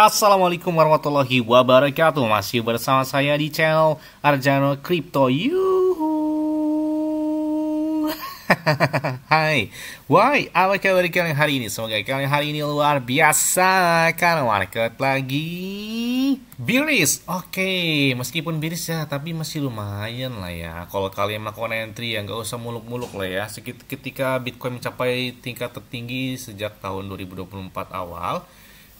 Assalamualaikum warahmatullahi wabarakatuh Masih bersama saya di channel Arjano Crypto Yuhu Hai, why? Apa kabar kalian hari ini? Semoga kalian hari ini luar biasa Karena market lagi Biris, oke okay. Meskipun biris ya, tapi masih lumayan lah ya Kalau kalian melakukan entry ya nggak usah muluk-muluk lah ya Ketika Bitcoin mencapai tingkat tertinggi sejak tahun 2024 awal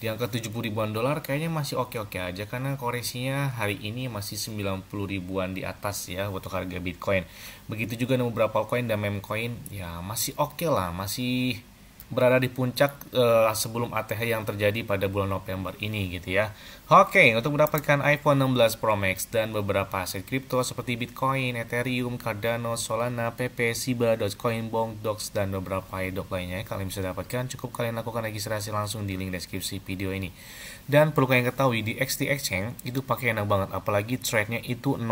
di angka 70 ribuan dolar kayaknya masih oke-oke aja karena koreksinya hari ini masih 90 ribuan di atas ya untuk harga Bitcoin. Begitu juga dengan beberapa koin dan meme coin ya masih oke lah, masih berada di puncak uh, sebelum ATH yang terjadi pada bulan November ini gitu ya. Oke, untuk mendapatkan iPhone 16 Pro Max dan beberapa aset kripto seperti Bitcoin, Ethereum, Cardano, Solana, PP, Shiba, Dogecoin, Bong, Dogs, dan beberapa edok lainnya kalian bisa dapatkan. Cukup kalian lakukan registrasi langsung di link deskripsi video ini. Dan perlu kalian ketahui di XT Exchange itu pakai enak banget, apalagi trade-nya itu 0%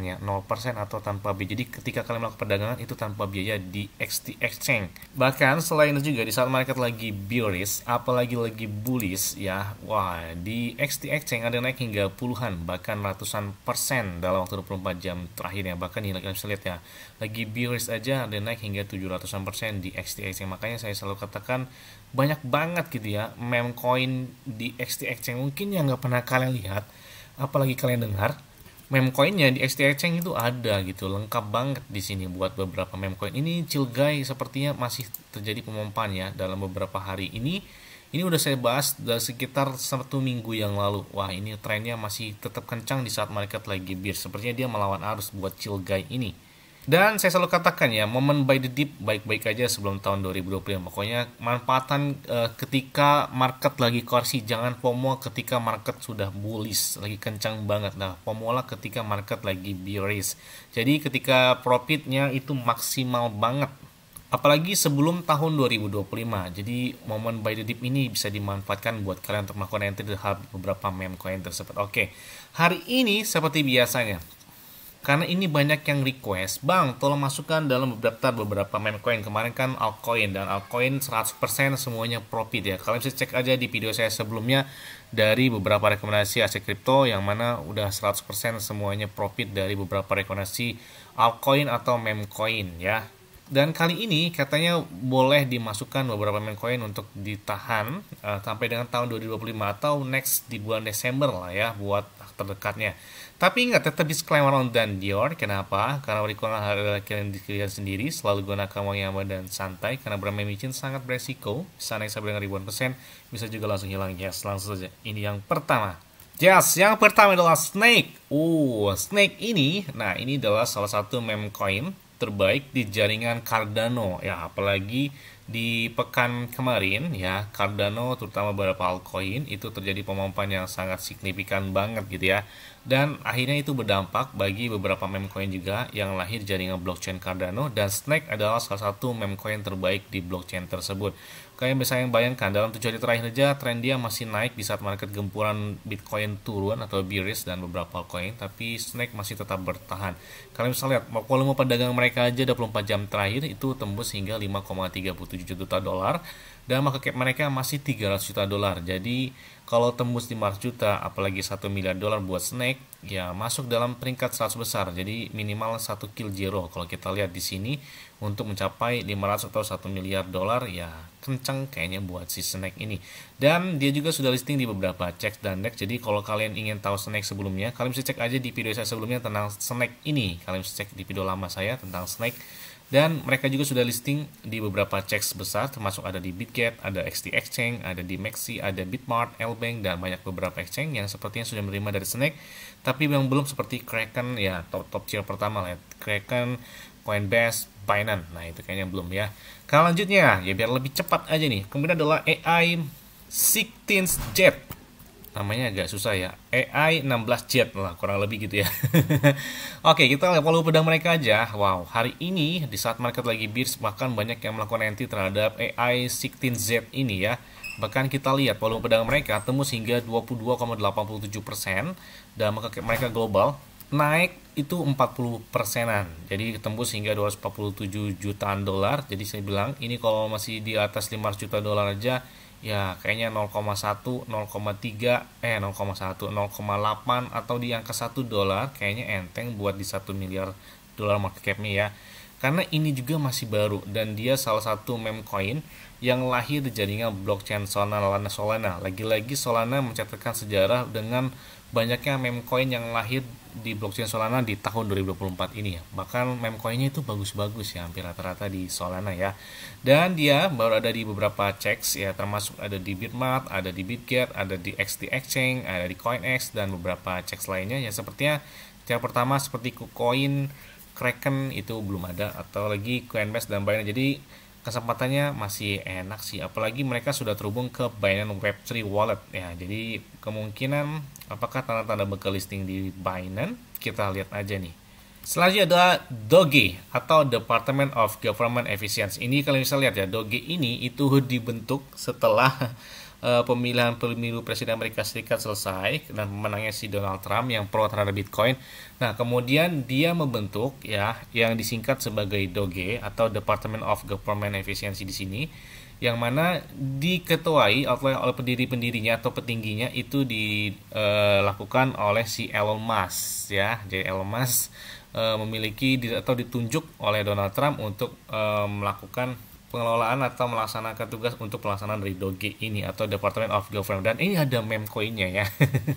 ya, 0% atau tanpa biaya. Jadi ketika kalian melakukan perdagangan itu tanpa biaya di XT Exchange. Bahkan selain itu juga di saat market lagi bearish, apalagi lagi bullish ya, wah di XTX yang ada naik hingga puluhan bahkan ratusan persen dalam waktu 24 jam terakhir ya, bahkan yang kita bisa lihat ya, lagi bearish aja ada naik hingga 700an persen di XTX makanya saya selalu katakan banyak banget gitu ya meme coin di XTX yang mungkin yang nggak pernah kalian lihat, apalagi kalian dengar meme coinnya di XT Exchange itu ada gitu lengkap banget di sini buat beberapa meme coin ini Guy sepertinya masih terjadi pemompaan ya dalam beberapa hari ini ini udah saya bahas dari sekitar satu minggu yang lalu wah ini trennya masih tetap kencang di saat market lagi bir sepertinya dia melawan arus buat Chill Guy ini dan saya selalu katakan ya, momen by the dip baik-baik aja sebelum tahun 2020. Pokoknya manfaatan uh, ketika market lagi korsi jangan FOMO ketika market sudah bullish, lagi kencang banget. Nah, FOMO lah ketika market lagi bearish. Jadi ketika profitnya itu maksimal banget. Apalagi sebelum tahun 2025, jadi momen by the dip ini bisa dimanfaatkan buat kalian untuk melakukan entry terhadap beberapa meme coin tersebut. Oke, hari ini seperti biasanya, karena ini banyak yang request bang tolong masukkan dalam beberapa beberapa meme coin kemarin kan altcoin dan altcoin 100% semuanya profit ya kalian bisa cek aja di video saya sebelumnya dari beberapa rekomendasi aset kripto yang mana udah 100% semuanya profit dari beberapa rekomendasi altcoin atau meme coin ya dan kali ini katanya boleh dimasukkan beberapa coin untuk ditahan uh, sampai dengan tahun 2025 atau next di bulan Desember lah ya buat terdekatnya. Tapi ingat, tetap disclaimer on dan Dior. Kenapa? Karena berikutnya adalah kalian diri sendiri, selalu gunakan uang yang aman dan santai, karena bermain micin sangat beresiko, bisa naik sampai dengan ribuan persen, bisa juga langsung hilang. Yes, langsung saja. Ini yang pertama. Yes, yang pertama adalah Snake. Uh, Snake ini, nah ini adalah salah satu meme coin terbaik di jaringan Cardano. Ya, apalagi di pekan kemarin ya, Cardano terutama beberapa altcoin itu terjadi pemompan yang sangat signifikan banget gitu ya. Dan akhirnya itu berdampak bagi beberapa memcoin juga yang lahir jaringan blockchain Cardano dan Snake adalah salah satu memcoin terbaik di blockchain tersebut. Kalian bisa yang bayangkan dalam tujuh hari terakhir aja tren dia masih naik di saat market gempuran Bitcoin turun atau bearish dan beberapa koin tapi Snake masih tetap bertahan. Kalian bisa lihat volume perdagangan mereka aja 24 jam terakhir itu tembus hingga 5,37 juta dolar dan market cap mereka masih 300 juta dolar. Jadi kalau tembus 500 juta, apalagi 1 miliar dolar buat snack, ya masuk dalam peringkat 100 besar. Jadi minimal 1 kill zero kalau kita lihat di sini untuk mencapai 500 atau 1 miliar dolar ya kencang kayaknya buat si snack ini. Dan dia juga sudah listing di beberapa cek dan deck. Jadi kalau kalian ingin tahu snack sebelumnya, kalian bisa cek aja di video saya sebelumnya tentang snack ini. Kalian bisa cek di video lama saya tentang snack. Dan mereka juga sudah listing di beberapa checks besar, termasuk ada di BitGet, ada XT Exchange, ada di Maxi, ada Bitmart, Lbank, dan banyak beberapa exchange yang sepertinya sudah menerima dari Snack, tapi yang belum seperti Kraken, ya top, top tier pertama lah ya. Kraken, Coinbase, Binance, nah itu kayaknya belum ya. Kalau lanjutnya, ya biar lebih cepat aja nih, kemudian adalah AI 16 Jet namanya agak susah ya AI 16 jet lah kurang lebih gitu ya Oke kita lihat follow pedang mereka aja Wow hari ini di saat market lagi bears bahkan banyak yang melakukan anti terhadap AI 16Z ini ya Bahkan kita lihat volume pedang mereka tembus hingga 22,87% dan mereka global naik itu 40 persenan jadi tembus hingga 247 jutaan dolar jadi saya bilang ini kalau masih di atas 500 juta dolar aja ya kayaknya 0,1, 0,3, eh 0,1, 0,8 atau di angka 1 dolar kayaknya enteng buat di 1 miliar dolar market nih ya. Karena ini juga masih baru dan dia salah satu meme coin yang lahir di jaringan blockchain Solana Solana. Lagi-lagi Solana mencatatkan sejarah dengan banyaknya meme coin yang lahir di blockchain Solana di tahun 2024 ini ya. Bahkan memcoinnya itu bagus-bagus ya, hampir rata-rata di Solana ya. Dan dia baru ada di beberapa checks ya, termasuk ada di Bitmart, ada di Bitget, ada di XT Exchange, ada di CoinEx dan beberapa checks lainnya ya sepertinya yang pertama seperti KuCoin, Kraken itu belum ada atau lagi Coinbase dan lainnya. Jadi kesempatannya masih enak sih apalagi mereka sudah terhubung ke Binance Web3 Wallet ya jadi kemungkinan apakah tanda-tanda bakal listing di Binance kita lihat aja nih selanjutnya ada Doge atau Department of Government Efficiency ini kalian bisa lihat ya Doge ini itu dibentuk setelah Eh, pemilihan pemilu presiden Amerika Serikat selesai dan pemenangnya si Donald Trump yang pro terhadap Bitcoin. Nah, kemudian dia membentuk ya yang disingkat sebagai DOGE atau Department of Government Efficiency di sini yang mana diketuai oleh oleh pendiri-pendirinya atau petingginya itu dilakukan eh, oleh si Elon Musk ya. Jadi Elon Musk eh, memiliki atau ditunjuk oleh Donald Trump untuk melakukan pengelolaan atau melaksanakan tugas untuk pelaksanaan dari DOGE ini atau Department of Government dan ini ada koinnya ya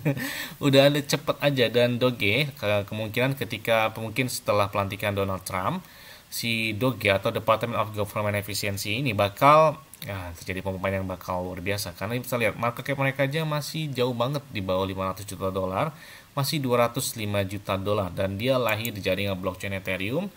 udah ada cepet aja dan DOGE ke kemungkinan ketika mungkin setelah pelantikan Donald Trump si DOGE atau Department of Government Efisiensi ini bakal ya, terjadi pemain yang bakal luar biasa karena bisa lihat market cap mereka aja masih jauh banget di bawah 500 juta dolar masih 205 juta dolar dan dia lahir di jaringan blockchain Ethereum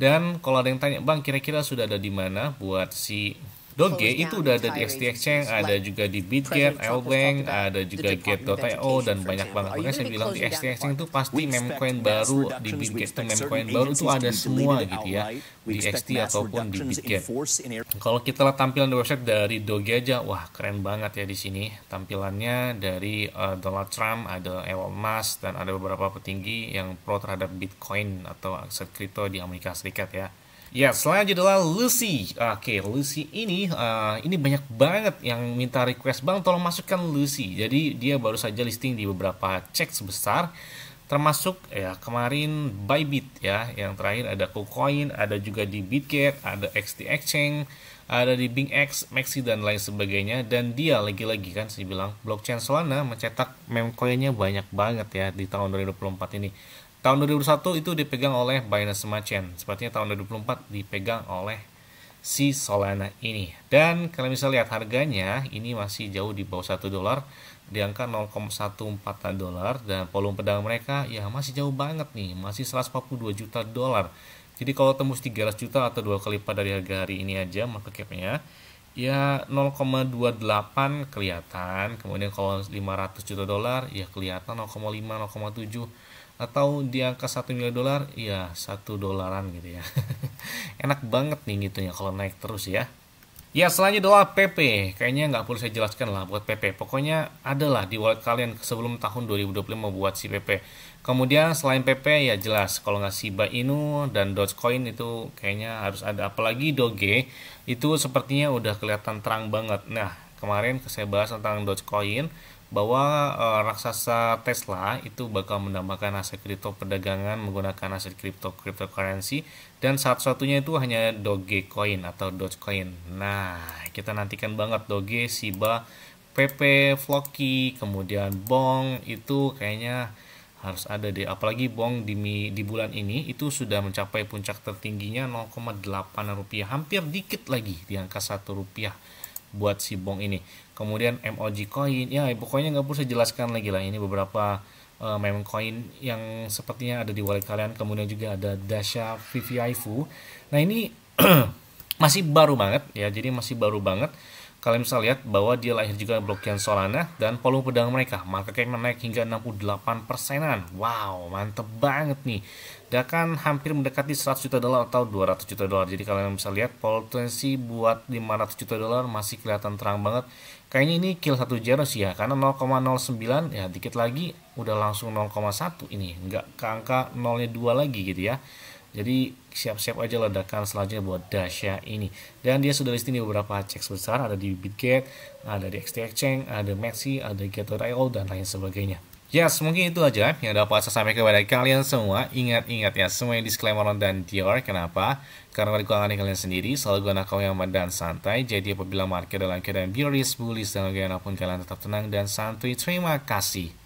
dan kalau ada yang tanya, Bang, kira-kira sudah ada di mana buat si Doge itu udah ada di XTX ada juga di BitGet, Lbank, ada juga Get.io dan banyak banget. Makanya saya bilang di XTX itu pasti memcoin baru, di BitGet itu memcoin baru itu ada semua gitu ya di XT ataupun di BitGet. Kalau kita lihat tampilan di website dari Doge aja, wah keren banget ya di sini tampilannya dari uh, Donald Trump, ada Elon Musk dan ada beberapa petinggi yang pro terhadap Bitcoin atau aset kripto di Amerika Serikat ya. Ya, selanjutnya adalah Lucy. Oke, Lucy ini uh, ini banyak banget yang minta request Bang tolong masukkan Lucy. Jadi dia baru saja listing di beberapa cek sebesar termasuk ya kemarin Bybit ya, yang terakhir ada KuCoin, ada juga di Bitget, ada XT Exchange, ada di BingX, Maxi dan lain sebagainya dan dia lagi-lagi kan saya bilang blockchain Solana mencetak memcoinnya banyak banget ya di tahun 2024 ini Tahun 2001 itu dipegang oleh Binance Smart Chain. Sepertinya tahun 2024 dipegang oleh si Solana ini. Dan kalian bisa lihat harganya ini masih jauh di bawah 1 dolar di angka 0,14 dolar dan volume pedang mereka ya masih jauh banget nih, masih 142 juta dolar. Jadi kalau tembus 300 juta atau dua kali lipat dari harga hari ini aja market cap-nya ya 0,28 kelihatan. Kemudian kalau 500 juta dolar ya kelihatan 0,5, 0,7 atau di angka 1 miliar dolar iya 1 dolaran gitu ya enak banget nih gitu ya kalau naik terus ya ya selanjutnya adalah PP kayaknya nggak perlu saya jelaskan lah buat PP pokoknya adalah di wallet kalian sebelum tahun 2025 buat si PP kemudian selain PP ya jelas kalau nggak Shiba Inu dan Dogecoin itu kayaknya harus ada apalagi Doge itu sepertinya udah kelihatan terang banget nah kemarin saya bahas tentang Dogecoin bahwa e, raksasa Tesla itu bakal menambahkan aset kripto perdagangan menggunakan aset kripto cryptocurrency dan satu satunya itu hanya Dogecoin atau Dogecoin. Nah, kita nantikan banget Doge, Shiba, PP, Floki, kemudian Bong itu kayaknya harus ada deh apalagi bong di di bulan ini itu sudah mencapai puncak tertingginya 0,8 rupiah hampir dikit lagi di angka satu rupiah buat si bong ini kemudian MOG coin ya pokoknya nggak perlu saya jelaskan lagi lah ini beberapa uh, meme coin yang sepertinya ada di wallet kalian kemudian juga ada Dasha VVIFU nah ini masih baru banget ya jadi masih baru banget Kalian bisa lihat bahwa dia lahir juga blockchain Solana dan volume pedang mereka maka cap naik hingga 68 persenan. Wow, mantep banget nih. Dia kan hampir mendekati 100 juta dolar atau 200 juta dolar. Jadi kalian bisa lihat potensi buat 500 juta dolar masih kelihatan terang banget. Kayaknya ini kill satu zero ya, karena 0,09 ya dikit lagi udah langsung 0,1 ini. Nggak ke angka nolnya 2 lagi gitu ya. Jadi siap-siap aja ledakan selanjutnya buat Dasha ya, ini. Dan dia sudah listing di beberapa cek besar, ada di Bitget, ada di XT Exchange, ada Maxi, ada Get.io, dan lain sebagainya. Yes, semoga itu aja yang dapat saya sampaikan kepada kalian semua. Ingat-ingat ya, semua yang disclaimer dan Dior. Kenapa? Karena dari keuangan kalian sendiri, selalu gunakan kau yang dan santai. Jadi apabila market dalam keadaan bearish, bullish, dan apapun kalian tetap tenang dan santai. Terima kasih.